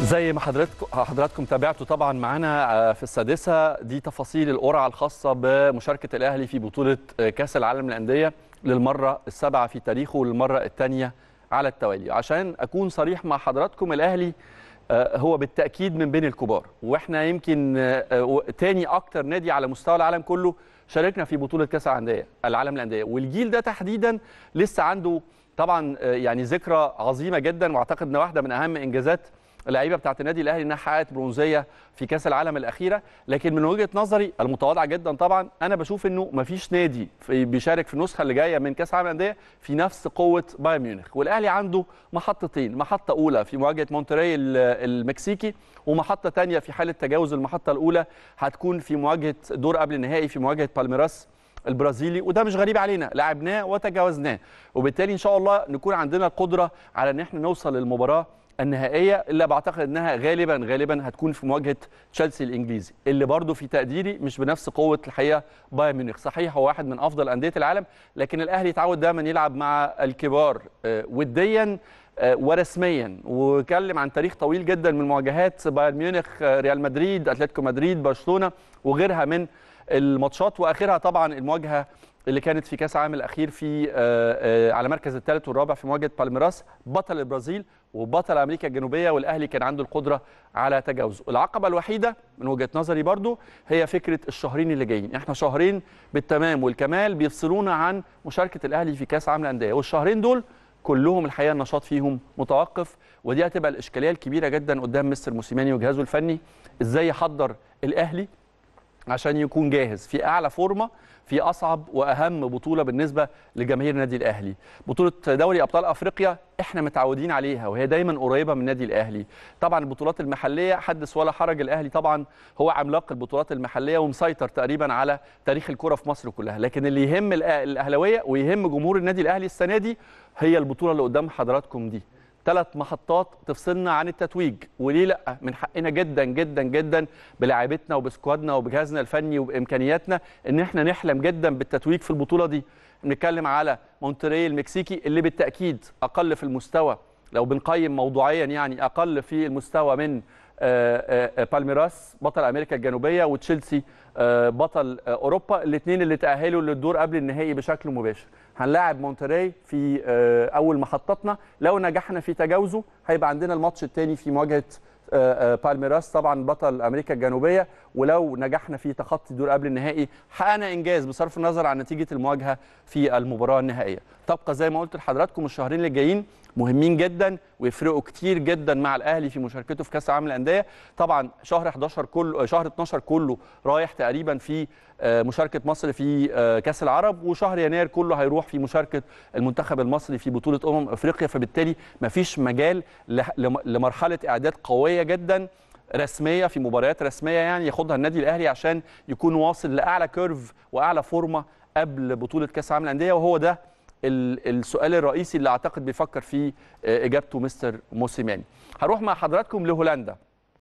زي ما حضرتكم حضراتكم تابعتوا طبعا معانا آه، في السادسه دي تفاصيل القرعه الخاصه بمشاركه الاهلي في بطوله آه، كاس العالم للانديه للمره السابعه في تاريخه وللمره الثانيه على التوالي عشان اكون صريح مع حضراتكم الاهلي آه، هو بالتاكيد من بين الكبار واحنا يمكن تاني اكتر نادي على مستوى العالم كله شاركنا في بطوله كاس العالم للانديه والجيل ده تحديدا لسه عنده طبعا يعني ذكرى عظيمه جدا واعتقد ان واحده من اهم انجازات اللعيبه بتاعه النادي الاهلي انها حققت برونزيه في كاس العالم الاخيره لكن من وجهه نظري المتواضعه جدا طبعا انا بشوف انه ما فيش نادي في بيشارك في النسخه اللي جايه من كاس العالم الانديه في نفس قوه بايرن ميونخ والاهلي عنده محطتين محطه اولى في مواجهه مونتري المكسيكي ومحطه ثانيه في حاله تجاوز المحطه الاولى هتكون في مواجهه دور قبل النهائي في مواجهه بالميراس البرازيلي وده مش غريب علينا لعبناه وتجاوزناه وبالتالي ان شاء الله نكون عندنا القدره على ان احنا نوصل للمباراه النهائيه اللي بعتقد انها غالبا غالبا هتكون في مواجهه تشيلسي الانجليزي اللي برضه في تقديري مش بنفس قوه الحقيقه بايرن ميونخ صحيح هو واحد من افضل انديه العالم لكن الاهلي اتعود دايما يلعب مع الكبار آه، وديا آه، ورسميا وكلم عن تاريخ طويل جدا من مواجهات بايرن ميونخ آه، ريال مدريد اتلتيكو مدريد برشلونه وغيرها من الماتشات واخرها طبعا المواجهه اللي كانت في كاس عام الاخير في آه، آه، على مركز الثالث والرابع في مواجهه بالميراس بطل البرازيل وبطل امريكا الجنوبيه والاهلي كان عنده القدره على تجاوزه العقبه الوحيده من وجهه نظري برضو هي فكره الشهرين اللي جايين احنا شهرين بالتمام والكمال بيفصلونا عن مشاركه الاهلي في كاس عام الانديه والشهرين دول كلهم الحقيقه النشاط فيهم متوقف ودي هتبقى الاشكاليه الكبيره جدا قدام مستر موسيماني وجهازه الفني ازاي يحضر الاهلي عشان يكون جاهز في اعلى فورمه في اصعب واهم بطوله بالنسبه لجماهير النادي الاهلي بطوله دوري ابطال افريقيا احنا متعودين عليها وهي دايما قريبه من النادي الاهلي طبعا البطولات المحليه حدث ولا حرج الاهلي طبعا هو عملاق البطولات المحليه ومسيطر تقريبا على تاريخ الكره في مصر كلها لكن اللي يهم الاهلاويه ويهم جمهور النادي الاهلي السنه دي هي البطوله اللي قدام حضراتكم دي ثلاث محطات تفصلنا عن التتويج وليه لا من حقنا جدا جدا جدا بلاعبتنا وبسكوادنا وبجهازنا الفني وبامكانياتنا ان احنا نحلم جدا بالتتويج في البطوله دي نتكلم على مونتري المكسيكي اللي بالتاكيد اقل في المستوى لو بنقيم موضوعيا يعني اقل في المستوى من آه، آه، آه، بالميراس بطل امريكا الجنوبيه وتشيلسي بطل اوروبا الاثنين اللي تاهلوا للدور قبل النهائي بشكل مباشر هنلاعب مونتري في اول محطتنا لو نجحنا في تجاوزه هيبقى عندنا الماتش الثاني في مواجهه بالميراس طبعا بطل امريكا الجنوبيه ولو نجحنا في تخطي دور قبل النهائي حققنا انجاز بصرف النظر عن نتيجه المواجهه في المباراه النهائيه تبقى زي ما قلت لحضراتكم الشهرين اللي جايين مهمين جدا ويفرقوا كتير جدا مع الاهلي في مشاركته في كاس العالم للانديه طبعا شهر 11 كله شهر 12 كله رايح تقريبا في آه، مشاركه مصر في آه، كاس العرب وشهر يناير كله هيروح في مشاركه المنتخب المصري في بطوله امم افريقيا فبالتالي مفيش مجال لمرحله اعداد قويه جدا رسميه في مباريات رسميه يعني ياخدها النادي الاهلي عشان يكون واصل لاعلى كيرف واعلى فورمه قبل بطوله كاس العالم للانديه وهو ده السؤال الرئيسي اللي اعتقد بيفكر فيه آه، اجابته مستر موسيماني هروح مع حضراتكم لهولندا